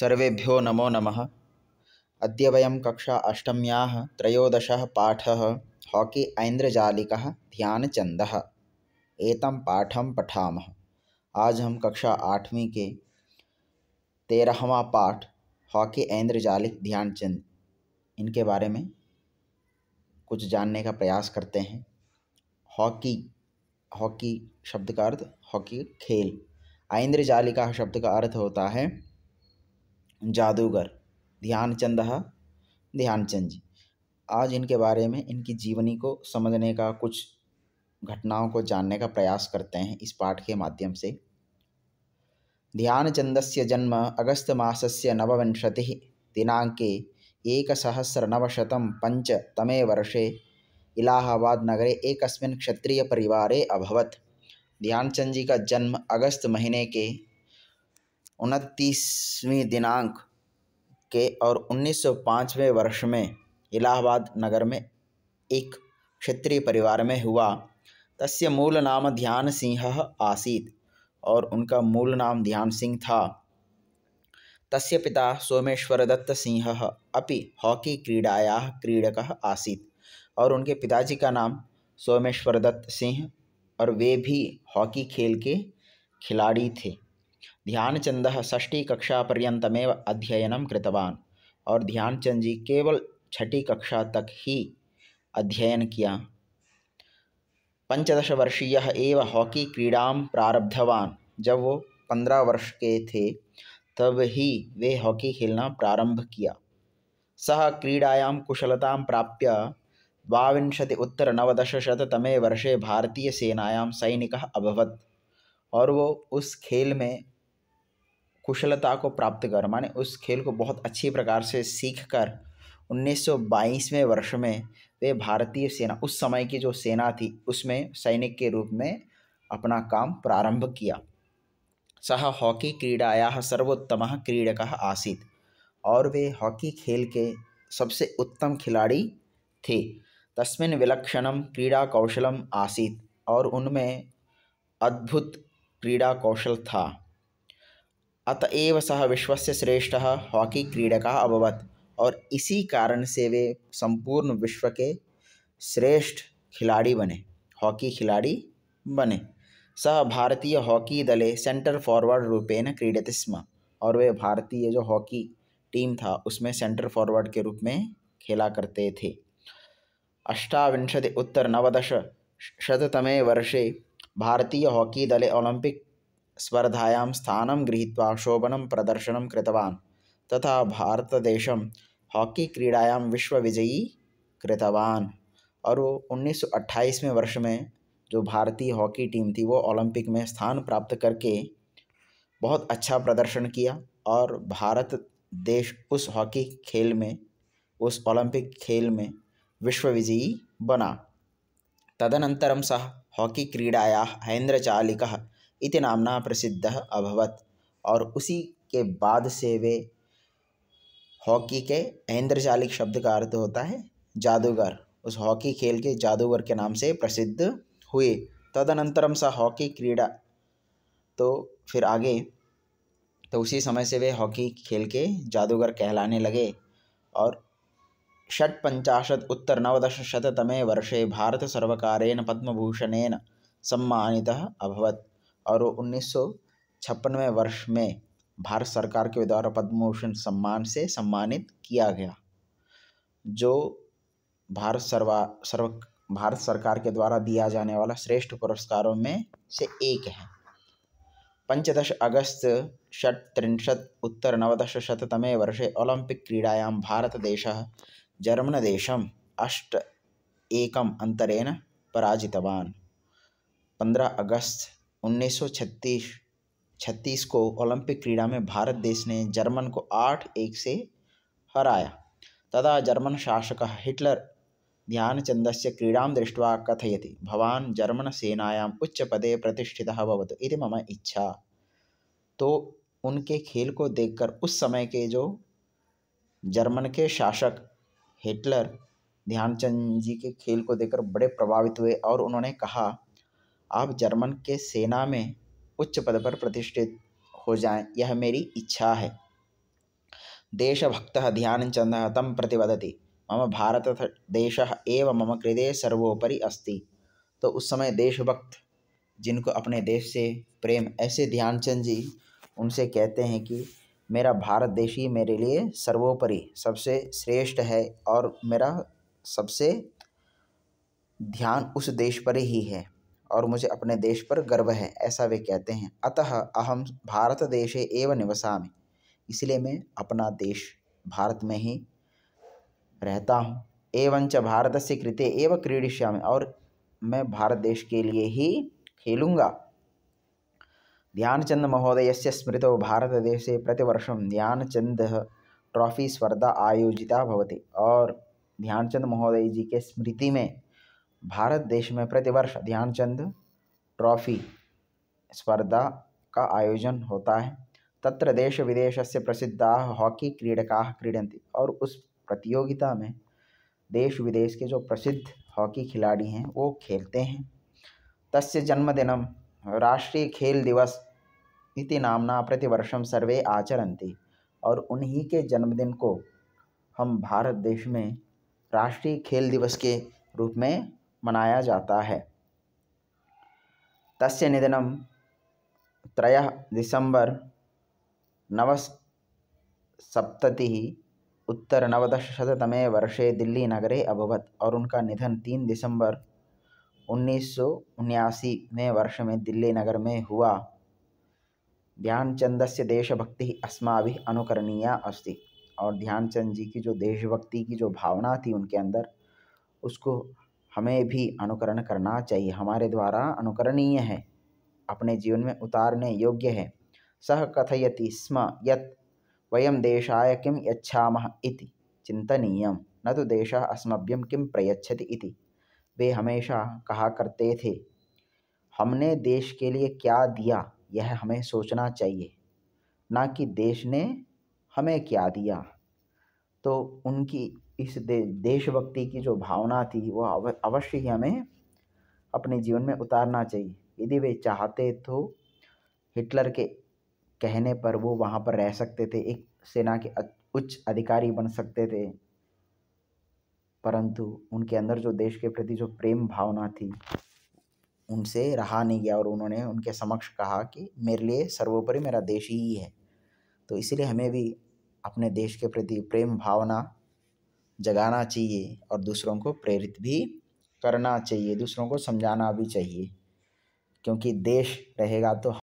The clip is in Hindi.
सर्वेभ्यो नमो नमः अद्य वयं कक्षा अष्टम्याः त्रयोदशः पाठः हाकी ऐन्द्रजालिकः ध्यानचन्दः एतं पाठं पठामः आज हम कक्षा आठवीं के तेरहवा पाठ हॉकी ऐन्द्रजालिक ध्यानचंद इनके बारे में कुछ जानने का प्रयास करते हैं हॉकी हॉकी शब्द का अर्थ हॉकी खेल ऐन्द्रजालिका शब्द का अर्थ होता है जादूगर ध्यानचंद ध्यानचंद जी आज इनके बारे में इनकी जीवनी को समझने का कुछ घटनाओं को जानने का प्रयास करते हैं इस पाठ के माध्यम से ध्यानचंद से जन्म अगस्त एक सहस्र नवशत पंच तमे वर्षे इलाहाबाद नगरे एक क्षत्रिय परिवारे अभवत ध्यानचंद जी का जन्म अगस्त महीने के उनतीसवीं दिनांक के और 1905वें वर्ष में इलाहाबाद नगर में एक क्षेत्रीय परिवार में हुआ तस्य मूल नाम ध्यान सिंह आसीत और उनका मूल नाम ध्यान सिंह था तस्य पिता सोमेश्वर दत्त सिंह अपि हॉकी क्रीडाया क्रीडक आसीत और उनके पिताजी का नाम सोमेश्वर दत्त सिंह और वे भी हॉकी खेल के खिलाड़ी थे ध्यानचंद षष्ठी कक्षापर्यंतमेव अध्ययनं कृतवान और ध्यानचंद जी केवल छठी कक्षा तक ही अध्ययन किया पंचदश वर्षीय एव हॉकी क्रीड़ा प्रारब्धवा जब वो पंद्रह वर्ष के थे तब ही वे हॉकी खेलना प्रारंभ किया सह क्रीड़ायां कुशलता प्राप्य द्वाविंशति उत्तर नवदशशततमे वर्षे भारतीय सेनायां सैनिक अभवत् और वो उस खेल में कुशलता को प्राप्त कर माने उस खेल को बहुत अच्छी प्रकार से सीख कर उन्नीस वर्ष में वे भारतीय सेना उस समय की जो सेना थी उसमें सैनिक के रूप में अपना काम प्रारंभ किया सह हॉकी क्रीडाया सर्वोत्तम क्रीडक आसीत और वे हॉकी खेल के सबसे उत्तम खिलाड़ी थे तस्मिन विलक्षणम क्रीड़ा कौशलम आसीत और उनमें अद्भुत क्रीड़ा कौशल था अतएव सह विश्व श्रेष्ठ हॉकी क्रीड़क अभवत और इसी कारण से वे संपूर्ण विश्व के श्रेष्ठ खिलाड़ी बने हॉकी खिलाड़ी बने सह भारतीय हॉकी दले सेंटर फॉरवर्ड रूपेण क्रीडते स्म और वे भारतीय जो हॉकी टीम था उसमें सेंटर फॉरवर्ड के रूप में खेला करते थे अष्टाविंशति उत्तर नवदश शततमे वर्षे भारतीय हॉकी दले ओलंपिक स्पर्धायां स्थानं गृहीत्वा शोभनं प्रदर्शनं कृतवान् तथा भारतदेशं हॉकी क्रीडायां विश्वविजयी कृतवान और वो उन्नीस में वर्ष में जो भारतीय हॉकी टीम थी वो ओलंपिक में स्थान प्राप्त करके बहुत अच्छा प्रदर्शन किया और भारत देश उस हॉकी खेल में उस ओलंपिक खेल में विश्वविजयी बना तदनंतरम सह हॉकी क्रीडाया हेन्द्रचालिक इति नामना प्रसिद्ध अभवत और उसी के बाद से वे हॉकी के ऐन्द्रजालिक शब्द का अर्थ होता है जादूगर उस हॉकी खेल के जादूगर के नाम से प्रसिद्ध हुए तदनंतरम सा हॉकी क्रीडा तो फिर आगे तो उसी समय से वे हॉकी खेल के जादूगर कहलाने लगे और षट पंचाशत उत्तर नवदशशततमे वर्षे सर्वकारेण पद्मभूषणेन सम्मानित अभवत् और उन्नीस छप्पनवें वर्ष में भारत सरकार के द्वारा पद्मभूषण सम्मान से सम्मानित किया गया जो भारत सर्वा सर्व भारत सरकार के द्वारा दिया जाने वाला श्रेष्ठ पुरस्कारों में से एक है पंचदश अगस्त षट त्रिशत उत्तर नवदशशततमे वर्षे भारत क्रीडायां जर्मन देशम अष्ट एक अंतरेण पराजितवान पंद्रह अगस्त उन्नीस छत्तीस को ओलंपिक क्रीड़ा में भारत देश ने जर्मन को आठ एक से हराया तदा जर्मन शासक से क्रीड़ा दृष्टि क्रीडां दृष्ट्वा कथयति सेनायां उच्च पदे प्रतिष्ठित भवतु इति मम इच्छा तो उनके खेल को देखकर उस समय के जो जर्मन के शासक हिटलर ध्यानचंद जी के खेल को देखकर बड़े प्रभावित हुए और उन्होंने कहा आप जर्मन के सेना में उच्च पद पर प्रतिष्ठित हो जाएं यह मेरी इच्छा है देशभक्तः ध्यानचन्दः तम प्रतिवदति मम देश एवं मम कृदे सर्वोपरि अस्ति तो उस समय देशभक्त जिनको अपने देश से प्रेम ऐसे ध्यानचंद जी उनसे कहते हैं कि मेरा भारत देश ही मेरे लिए सर्वोपरि सबसे श्रेष्ठ है और मेरा सबसे ध्यान उस देश पर ही है और मुझे अपने देश पर गर्व है ऐसा वे कहते हैं अतः अहम भारत देशे एवं निवसा इसलिए मैं अपना देश भारत में ही रहता हूँ एवं च भारत से कृते एव क्रीड़िष्या और मैं भारत देश के लिए ही खेलूँगा ध्यानचंद महोदय से स्मृत भारत देशे प्रतिवर्ष ध्यानचंद ट्रॉफी स्पर्धा आयोजिता होती और ध्यानचंद महोदय जी के स्मृति में भारत देश में प्रतिवर्ष ध्यानचंद ट्रॉफी स्पर्धा का आयोजन होता है तत्र देश विदेश से प्रसिद्धा हॉकी क्रीड़का क्रीडंती और उस प्रतियोगिता में देश विदेश के जो प्रसिद्ध हॉकी खिलाड़ी हैं वो खेलते हैं तस्य जन्मदिनं राष्ट्रीय खेल दिवस इति नामना प्रतिवर्षम सर्वे आचरती और उन्हीं के जन्मदिन को हम भारत देश में राष्ट्रीय खेल दिवस के रूप में मनाया जाता है तस्य निधनं त्रयः दिसम्बर् उत्तर नवदशतमें वर्षे दिल्ली नगरे अभवत और उनका निधन तीन दिसंबर उन्नीस में वर्ष में दिल्ली नगर में हुआ ध्यानचंद से देशभक्ति अस्मा भी अनुकरणीय अस्ति और ध्यानचंद जी की जो देशभक्ति की जो भावना थी उनके अंदर उसको हमें भी अनुकरण करना चाहिए हमारे द्वारा अनुकरणीय है अपने जीवन में उतारने योग्य है सह कथयति स्म यम वयम देशाय किम यछा इति न तो देश अस्मभ्यम किम प्रयच्छति इति वे हमेशा कहा करते थे हमने देश के लिए क्या दिया यह हमें सोचना चाहिए ना कि देश ने हमें क्या दिया तो उनकी इस दे, देशभक्ति की जो भावना थी वो अवश्य ही हमें अपने जीवन में उतारना चाहिए यदि वे चाहते तो हिटलर के कहने पर वो वहाँ पर रह सकते थे एक सेना के उच्च अधिकारी बन सकते थे परंतु उनके अंदर जो देश के प्रति जो प्रेम भावना थी उनसे रहा नहीं गया और उन्होंने उनके समक्ष कहा कि मेरे लिए सर्वोपरि मेरा देश ही है तो इसलिए हमें भी अपने देश के प्रति प्रेम भावना जगाना चाहिए और दूसरों को प्रेरित भी करना चाहिए दूसरों को समझाना भी चाहिए क्योंकि देश रहेगा तो